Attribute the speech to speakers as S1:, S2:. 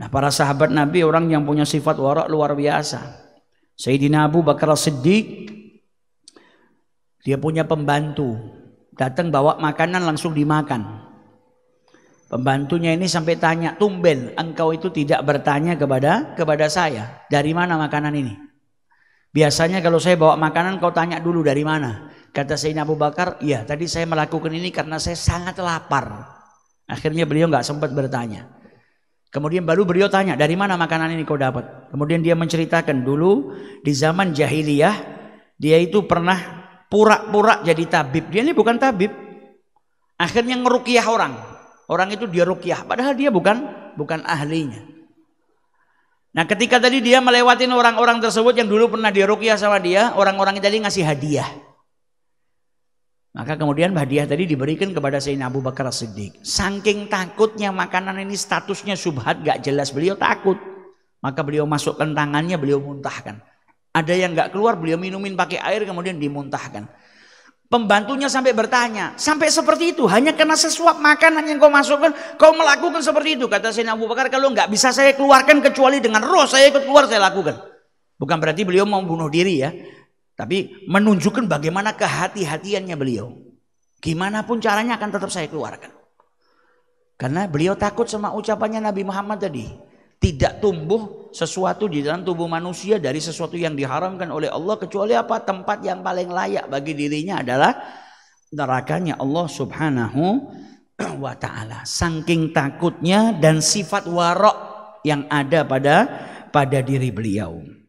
S1: Nah para sahabat Nabi orang yang punya sifat warak luar biasa. Sayyidina Abu Bakar Siddiq dia punya pembantu datang bawa makanan langsung dimakan. Pembantunya ini sampai tanya, "Tumben, engkau itu tidak bertanya kepada kepada saya, dari mana makanan ini?" Biasanya kalau saya bawa makanan kau tanya dulu dari mana. Kata Sayyidina Abu Bakar, "Ya, tadi saya melakukan ini karena saya sangat lapar." Akhirnya beliau nggak sempat bertanya. Kemudian baru beliau tanya, dari mana makanan ini kau dapat? Kemudian dia menceritakan dulu di zaman jahiliyah, dia itu pernah pura-pura jadi tabib. Dia ini bukan tabib. Akhirnya ngerukiah orang. Orang itu dia rukiah, padahal dia bukan bukan ahlinya. Nah ketika tadi dia melewatin orang-orang tersebut yang dulu pernah dirukiah sama dia, orang-orang tadi ngasih hadiah. Maka kemudian hadiah tadi diberikan kepada Sayyidina Abu Bakar Siddiq. Saking takutnya makanan ini statusnya subhat gak jelas beliau takut. Maka beliau masukkan tangannya beliau muntahkan. Ada yang gak keluar beliau minumin pakai air kemudian dimuntahkan. Pembantunya sampai bertanya, sampai seperti itu hanya karena sesuap makanan yang kau masukkan, kau melakukan seperti itu. Kata Sayyidina Abu Bakar, kalau gak bisa saya keluarkan kecuali dengan roh saya ikut keluar saya lakukan. Bukan berarti beliau mau bunuh diri ya, tapi menunjukkan bagaimana kehati-hatiannya beliau. Gimana pun caranya akan tetap saya keluarkan. Karena beliau takut sama ucapannya Nabi Muhammad tadi. Tidak tumbuh sesuatu di dalam tubuh manusia dari sesuatu yang diharamkan oleh Allah kecuali apa? Tempat yang paling layak bagi dirinya adalah nerakanya Allah Subhanahu wa taala. Saking takutnya dan sifat warok yang ada pada pada diri beliau.